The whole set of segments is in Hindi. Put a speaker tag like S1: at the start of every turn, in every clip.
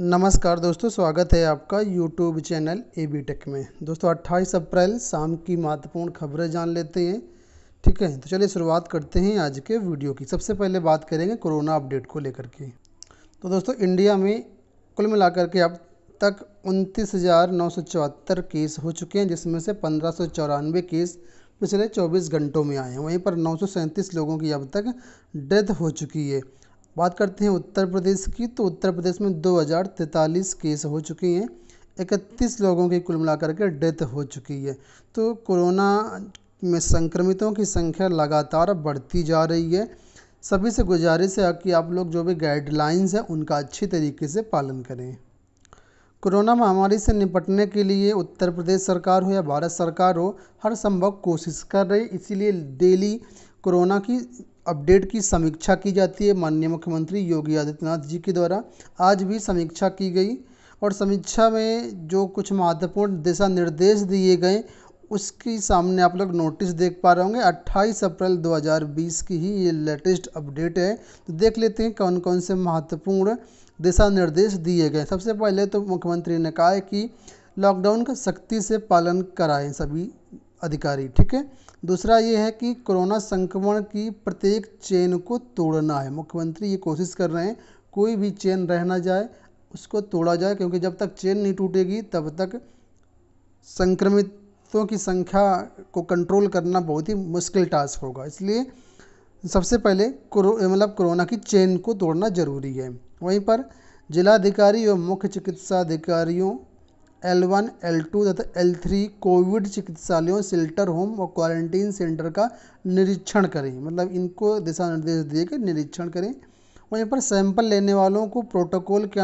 S1: नमस्कार दोस्तों स्वागत है आपका YouTube channel A B tech में दोस्तों 28 अप्रैल शाम की महत्वपूर्ण खबरें जान लेते हैं ठीक है तो चलिए शुरुआत करते हैं आज के वीडियो की सबसे पहले बात करेंगे कोरोना अपडेट को लेकर के तो दोस्तों इंडिया में कुल मिलाकर के अब तक उनतीस केस हो चुके हैं जिसमें से पंद्रह केस पिछले चौबीस घंटों में आए हैं वहीं पर नौ लोगों की अब तक डेथ हो चुकी है बात करते हैं उत्तर प्रदेश की तो उत्तर प्रदेश में दो हज़ार केस हो चुके हैं इकतीस लोगों की कुल मिलाकर के डेथ हो चुकी है तो कोरोना में संक्रमितों की संख्या लगातार बढ़ती जा रही है सभी से गुजारिश है कि आप लोग जो भी गाइडलाइंस हैं उनका अच्छी तरीके से पालन करें कोरोना महामारी से निपटने के लिए उत्तर प्रदेश सरकार हो या भारत सरकार हो हर संभव कोशिश कर रही इसीलिए डेली कोरोना की अपडेट की समीक्षा की जाती है माननीय मुख्यमंत्री योगी आदित्यनाथ जी के द्वारा आज भी समीक्षा की गई और समीक्षा में जो कुछ महत्वपूर्ण दिशा निर्देश दिए गए उसकी सामने आप लोग नोटिस देख पा रहे होंगे 28 अप्रैल 2020 की ही ये लेटेस्ट अपडेट है तो देख लेते हैं कौन कौन से महत्वपूर्ण दिशा निर्देश दिए गए सबसे पहले तो मुख्यमंत्री ने कहा है कि लॉकडाउन का सख्ती से पालन कराएं सभी अधिकारी ठीक है दूसरा ये है कि कोरोना संक्रमण की प्रत्येक चेन को तोड़ना है मुख्यमंत्री ये कोशिश कर रहे हैं कोई भी चेन रह ना जाए उसको तोड़ा जाए क्योंकि जब तक चेन नहीं टूटेगी तब तक संक्रमितों की संख्या को कंट्रोल करना बहुत ही मुश्किल टास्क होगा इसलिए सबसे पहले मतलब कोरोना की चेन को तोड़ना जरूरी है वहीं पर जिलाधिकारी एवं मुख्य चिकित्सा अधिकारियों एल वन एल टू तथा एल थ्री कोविड चिकित्सालयों सेल्टर होम और क्वारंटीन सेंटर का निरीक्षण करें मतलब इनको दिशा निर्देश दिए कि निरीक्षण करें वहीं पर सैंपल लेने वालों को प्रोटोकॉल के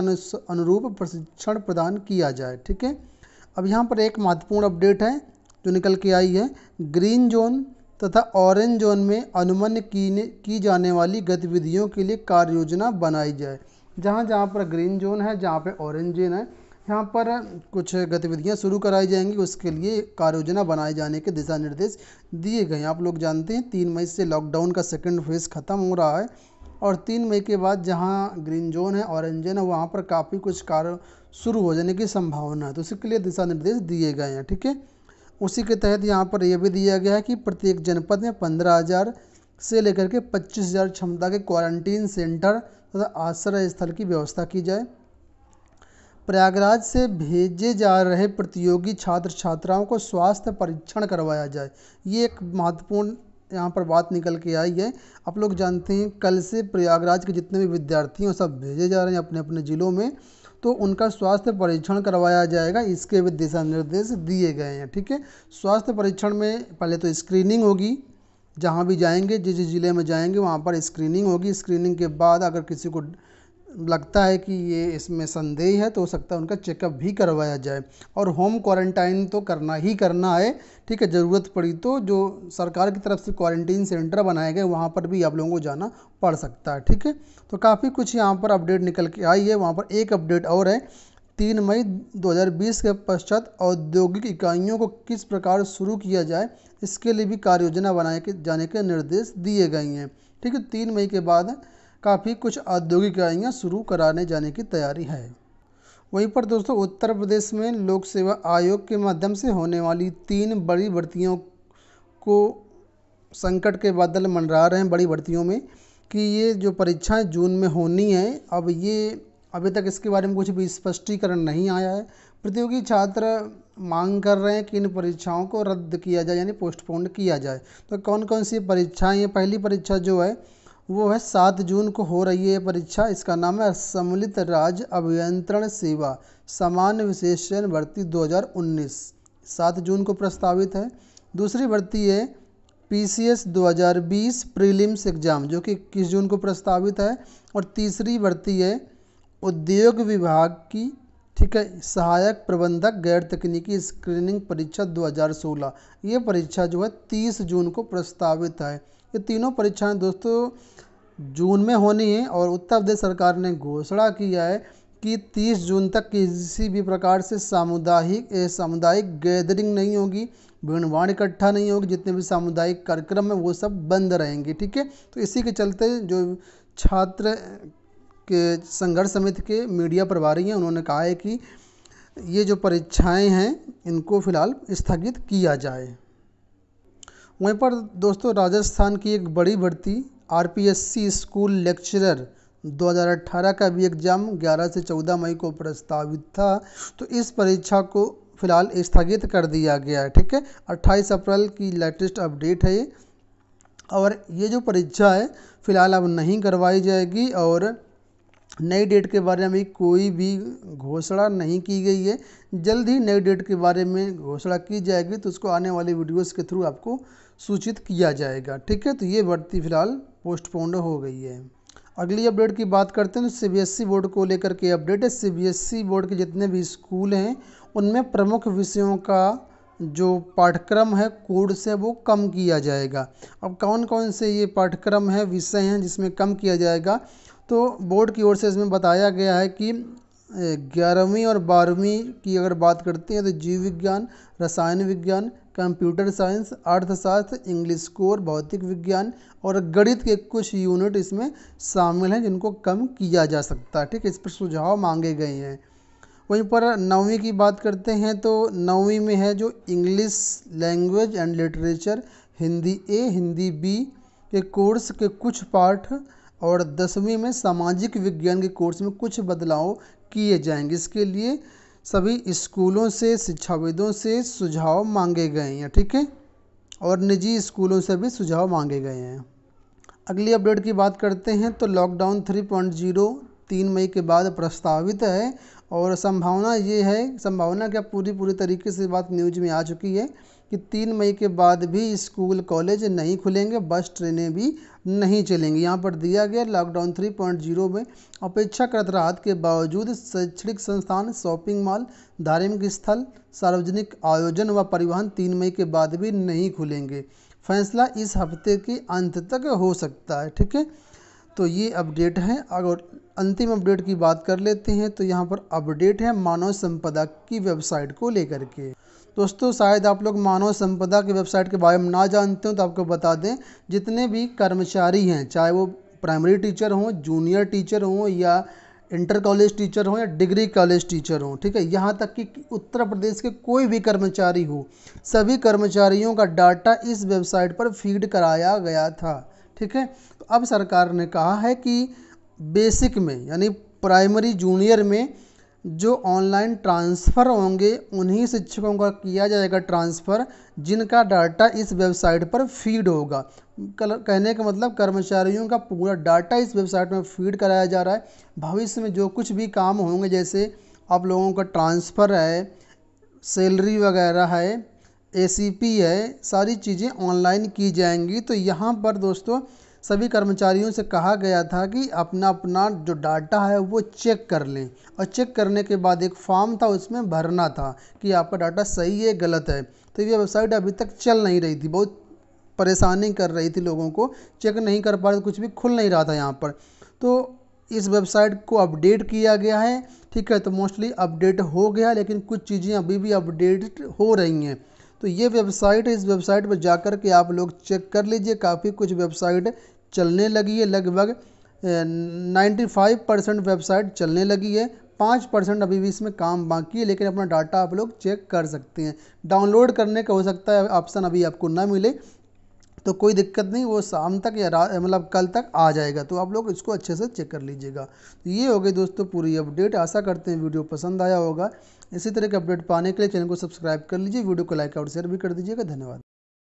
S1: अनुरूप प्रशिक्षण प्रदान किया जाए ठीक है अब यहाँ पर एक महत्वपूर्ण अपडेट है जो निकल के आई है ग्रीन जोन तथा ऑरेंज जोन में अनुमन्य की, की जाने वाली गतिविधियों के लिए कार्य योजना बनाई जाए जहाँ जहाँ पर ग्रीन जोन है जहाँ पर ऑरेंज जोन है यहाँ पर कुछ गतिविधियाँ शुरू कराई जाएंगी उसके लिए कार्य योजना बनाए जाने के दिशा निर्देश दिए गए हैं आप लोग जानते हैं तीन मई से लॉकडाउन का सेकेंड फेज़ ख़त्म हो रहा है और तीन मई के बाद जहाँ ग्रीन जोन है ऑरेंज जोन है वहाँ पर काफ़ी कुछ कार्य शुरू हो जाने की संभावना है तो उसके लिए दिशा निर्देश दिए गए हैं ठीक है उसी के तहत यहाँ पर यह भी दिया गया है कि प्रत्येक जनपद में पंद्रह हज़ार से लेकर के पच्चीस हज़ार क्षमता के क्वारंटीन सेंटर तथा आश्रय स्थल की व्यवस्था की जाए प्रयागराज से भेजे जा रहे प्रतियोगी छात्र छात्राओं को स्वास्थ्य परीक्षण करवाया जाए ये एक महत्वपूर्ण यहाँ पर बात निकल के आई है आप लोग जानते हैं कल से प्रयागराज के जितने भी विद्यार्थी हैं सब भेजे जा रहे हैं अपने अपने ज़िलों में तो उनका स्वास्थ्य परीक्षण करवाया जाएगा इसके भी दिशा निर्देश दिए गए हैं ठीक है स्वास्थ्य परीक्षण में पहले तो स्क्रीनिंग होगी जहाँ भी जाएंगे जिस जिले में जाएंगे वहाँ पर स्क्रीनिंग होगी स्क्रीनिंग के बाद अगर किसी को लगता है कि ये इसमें संदेह है तो हो सकता है उनका चेकअप भी करवाया जाए और होम क्वारंटाइन तो करना ही करना है ठीक है ज़रूरत पड़ी तो जो सरकार की तरफ से क्वारंटीन सेंटर बनाए गए वहाँ पर भी आप लोगों को जाना पड़ सकता है ठीक है तो काफ़ी कुछ यहाँ पर अपडेट निकल के आई है वहाँ पर एक अपडेट और है तीन मई 2020 के पश्चात औद्योगिक इकाइयों को किस प्रकार शुरू किया जाए इसके लिए भी कार्य योजना बनाए के जाने के निर्देश दिए गए हैं ठीक है तीन मई के बाद काफ़ी कुछ औद्योगिक इकाइयाँ शुरू कराने जाने की तैयारी है वहीं पर दोस्तों उत्तर प्रदेश में लोक सेवा आयोग के माध्यम से होने वाली तीन बड़ी भर्तियों को संकट के बादल मंडरा रहे हैं बड़ी भर्तियों में कि ये जो परीक्षाएं जून में होनी है अब ये अभी तक इसके बारे में कुछ भी स्पष्टीकरण नहीं आया है प्रतियोगी छात्र मांग कर रहे हैं कि इन परीक्षाओं को रद्द किया जाए यानी पोस्टपोन किया जाए तो कौन कौन सी परीक्षाएँ ये पहली परीक्षा जो है वो है सात जून को हो रही है ये परीक्षा इसका नाम है सम्मिलित राज्य अभियंत्रण सेवा सामान्य विशेषण भर्ती 2019 सात जून को प्रस्तावित है दूसरी भर्ती है पीसीएस 2020 प्रीलिम्स एग्ज़ाम जो कि इक्कीस जून को प्रस्तावित है और तीसरी भर्ती है उद्योग विभाग की ठीक है सहायक प्रबंधक गैर तकनीकी स्क्रीनिंग परीक्षा 2016 ये परीक्षा जो है 30 जून को प्रस्तावित है ये तीनों परीक्षाएं दोस्तों जून में होनी है और उत्तर प्रदेश सरकार ने घोषणा किया है कि 30 जून तक किसी भी प्रकार से सामुदायिक सामुदायिक गैदरिंग नहीं होगी भीड़भाड़ इकट्ठा नहीं होगी जितने भी सामुदायिक कार्यक्रम है वो सब बंद रहेंगे ठीक है तो इसी के चलते जो छात्र के संघर्ष समिति के मीडिया प्रभारी हैं उन्होंने कहा है कि ये जो परीक्षाएं हैं इनको फिलहाल स्थगित किया जाए वहीं पर दोस्तों राजस्थान की एक बड़ी भर्ती आरपीएससी स्कूल लेक्चरर 2018 का भी एग्ज़ाम 11 से 14 मई को प्रस्तावित था तो इस परीक्षा को फिलहाल स्थगित कर दिया गया है ठीक है 28 अप्रैल की लेटेस्ट अपडेट है ये और ये जो परीक्षा है फिलहाल अब नहीं करवाई जाएगी और नई डेट के बारे में कोई भी घोषणा नहीं की गई है जल्द ही नई डेट के बारे में घोषणा की जाएगी तो उसको आने वाले वीडियोस के थ्रू आपको सूचित किया जाएगा ठीक है तो ये भर्ती फिलहाल पोस्टपोन्ड हो गई है अगली अपडेट की बात करते हैं तो सी e बोर्ड को लेकर के अपडेट है सी e बोर्ड के जितने भी स्कूल हैं उनमें प्रमुख विषयों का जो पाठ्यक्रम है कोड से वो कम किया जाएगा अब कौन कौन से ये पाठ्यक्रम है विषय हैं जिसमें कम किया जाएगा तो बोर्ड की ओर से इसमें बताया गया है कि ग्यारहवीं और बारहवीं की अगर बात करते हैं तो जीव विज्ञान रसायन विज्ञान कंप्यूटर साइंस अर्थशास्त्र इंग्लिश कोर भौतिक विज्ञान और गणित के कुछ यूनिट इसमें शामिल हैं जिनको कम किया जा सकता है ठीक है इस पर सुझाव मांगे गए हैं वहीं पर नौवीं की बात करते हैं तो नौवीं में है जो English language and literature Hindi A Hindi B के कोर्स के कुछ पाठ और दसवीं में सामाजिक विज्ञान के कोर्स में कुछ बदलाव किए जाएंगे इसके लिए सभी स्कूलों से शिक्षाविदों से सुझाव मांगे गए हैं ठीक है और निजी स्कूलों से भी सुझाव मांगे गए हैं अगली अपडेट की बात करते हैं तो लॉकडाउन थ्री पॉइंट जीरो तीन मई के बाद प्रस्तावित है और संभावना ये है संभावना क्या पूरी पूरी तरीके से बात न्यूज में आ चुकी है कि तीन मई के बाद भी स्कूल कॉलेज नहीं खुलेंगे बस ट्रेनें भी नहीं चलेंगी यहाँ पर दिया गया लॉकडाउन 3.0 में अपेक्षाकृत राहत के बावजूद शैक्षणिक संस्थान शॉपिंग मॉल धार्मिक स्थल सार्वजनिक आयोजन व परिवहन तीन मई के बाद भी नहीं खुलेंगे फैसला इस हफ्ते के अंत तक हो सकता है ठीक है तो ये अपडेट है अगर अंतिम अपडेट की बात कर लेते हैं तो यहाँ पर अपडेट है मानव संपदा की वेबसाइट को लेकर के दोस्तों शायद आप लोग मानव संपदा की वेबसाइट के बारे में ना जानते हो तो आपको बता दें जितने भी कर्मचारी हैं चाहे वो प्राइमरी टीचर हों जूनियर टीचर हों या इंटर कॉलेज टीचर हों या डिग्री कॉलेज टीचर हों ठीक है यहाँ तक कि उत्तर प्रदेश के कोई भी कर्मचारी हो सभी कर्मचारियों का डाटा इस वेबसाइट पर फीड कराया गया था ठीक है तो अब सरकार ने कहा है कि बेसिक में यानी प्राइमरी जूनियर में जो ऑनलाइन ट्रांसफ़र होंगे उन्हीं शिक्षकों का किया जाएगा ट्रांसफ़र जिनका डाटा इस वेबसाइट पर फ़ीड होगा कहने का मतलब कर्मचारियों का पूरा डाटा इस वेबसाइट में फ़ीड कराया जा रहा है भविष्य में जो कुछ भी काम होंगे जैसे आप लोगों का ट्रांसफ़र है सैलरी वगैरह है ए है सारी चीज़ें ऑनलाइन की जाएंगी तो यहाँ पर दोस्तों सभी कर्मचारियों से कहा गया था कि अपना अपना जो डाटा है वो चेक कर लें और चेक करने के बाद एक फॉर्म था उसमें भरना था कि आपका डाटा सही है गलत है तो ये वेबसाइट अभी तक चल नहीं रही थी बहुत परेशानी कर रही थी लोगों को चेक नहीं कर पा रहे तो कुछ भी खुल नहीं रहा था यहाँ पर तो इस वेबसाइट को अपडेट किया गया है ठीक है तो मोस्टली अपडेट हो गया लेकिन कुछ चीज़ें अभी भी अपडेट हो रही हैं तो ये वेबसाइट है इस वेबसाइट पर जाकर के आप लोग चेक कर लीजिए काफ़ी कुछ वेबसाइट चलने लगी है लगभग 95 परसेंट वेबसाइट चलने लगी है पाँच परसेंट अभी भी इसमें काम बाकी है लेकिन अपना डाटा आप लोग चेक कर सकते हैं डाउनलोड करने का हो सकता है ऑप्शन अभी आपको ना मिले तो कोई दिक्कत नहीं वो शाम तक या मतलब कल तक आ जाएगा तो आप लोग इसको अच्छे से चेक कर लीजिएगा तो ये हो गई दोस्तों पूरी अपडेट आशा करते हैं वीडियो पसंद आया होगा इसी तरह के अपडेट पाने के लिए चैनल को सब्सक्राइब कर लीजिए वीडियो को लाइक और शेयर भी कर दीजिएगा धन्यवाद